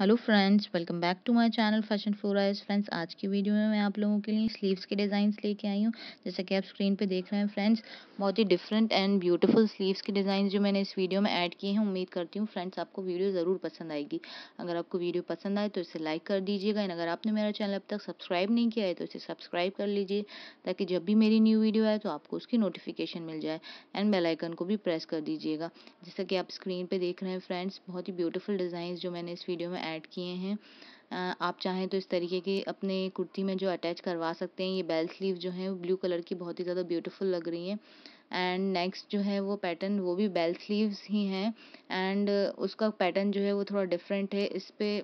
hello friends welcome back to my channel fashion for years friends आज की video में मैं आप लोगों के लिए स्लीव्स के डिज़ाइंस लेके आई हूँ जैसा कि आप स्क्रीन पे देख रहे हैं फ्रेंड्स बहुत ही डिफरेंट एंड ब्यूटीफुल स्लीव्स के डिज़ाइन जो मैंने इस वीडियो में ऐड किए हैं उम्मीद करती हूँ फ्रेंड्स आपको वीडियो ज़रूर पसंद आएगी अगर आपको वीडियो पसंद आए तो इसे लाइक कर दीजिएगा एंड अगर आपने मेरा चैनल अब तक सब्सक्राइब नहीं किया है तो इसे सब्सक्राइब कर लीजिए ताकि जब भी मेरी न्यू वीडियो आए तो आपको उसकी नोटिफिकेशन मिल जाए एंड बेलाइकन को भी प्रेस कर दीजिएगा जैसा कि आप स्क्रीन पर देख रहे हैं फ्रेंड्स बहुत ही ब्यूटीफुल डिज़ाइन जो मैंने इस वीडियो में ऐड किए हैं आप चाहें तो इस तरीके की अपने कुर्ती में जो अटैच करवा सकते हैं ये बेल स्लीव जो है ब्लू कलर की बहुत ही ज़्यादा ब्यूटीफुल लग रही है एंड नेक्स्ट जो है वो पैटर्न वो भी बेल स्लीव्स ही हैं एंड उसका पैटर्न जो है वो थोड़ा डिफरेंट है इस पर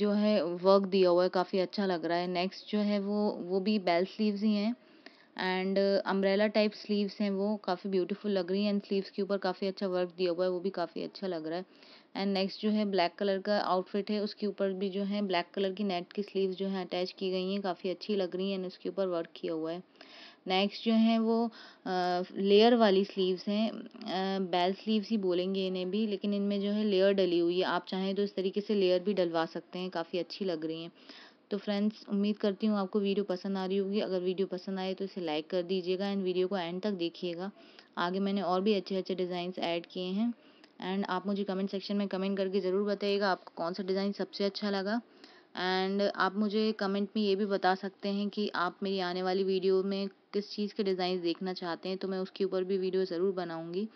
जो है वर्क दिया हुआ है काफ़ी अच्छा लग रहा है नेक्स्ट जो है वो वो भी बेल स्लीव्स ही हैं एंड अम्ब्रेला टाइप स्लीव्स हैं वो काफ़ी ब्यूटीफुल लग रही हैं एंड स्लीव्स के ऊपर काफ़ी अच्छा वर्क दिया हुआ है वो भी काफ़ी अच्छा लग रहा है एंड नेक्स्ट जो है ब्लैक कलर का आउटफिट है उसके ऊपर भी जो है ब्लैक कलर की नेट की स्लीव्स जो है अटैच की गई हैं काफ़ी अच्छी लग रही हैं एंड उसके ऊपर वर्क किया हुआ है नेक्स्ट जो है वो लेयर uh, वाली स्लीव्स हैं बेल uh, स्लीव्स ही बोलेंगे इन्हें भी लेकिन इनमें जो है लेयर डली हुई है आप चाहें तो इस तरीके से लेयर भी डलवा सकते हैं काफ़ी अच्छी लग रही हैं तो फ्रेंड्स उम्मीद करती हूँ आपको वीडियो पसंद आ रही होगी अगर वीडियो पसंद आए तो इसे लाइक कर दीजिएगा एंड वीडियो को एंड तक देखिएगा आगे मैंने और भी अच्छे अच्छे डिज़ाइन ऐड किए हैं एंड आप मुझे कमेंट सेक्शन में कमेंट करके ज़रूर बताइएगा आपको कौन सा डिज़ाइन सबसे अच्छा लगा एंड आप मुझे कमेंट में ये भी बता सकते हैं कि आप मेरी आने वाली वीडियो में किस चीज़ के डिज़ाइन देखना चाहते हैं तो मैं उसके ऊपर भी वीडियो ज़रूर बनाऊंगी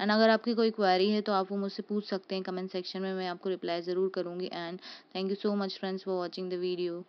एंड अगर आपकी कोई क्वारी है तो आप वो मुझसे पूछ सकते हैं कमेंट सेक्शन में मैं आपको रिप्लाई ज़रूर करूँगी and thank you so much friends for watching the video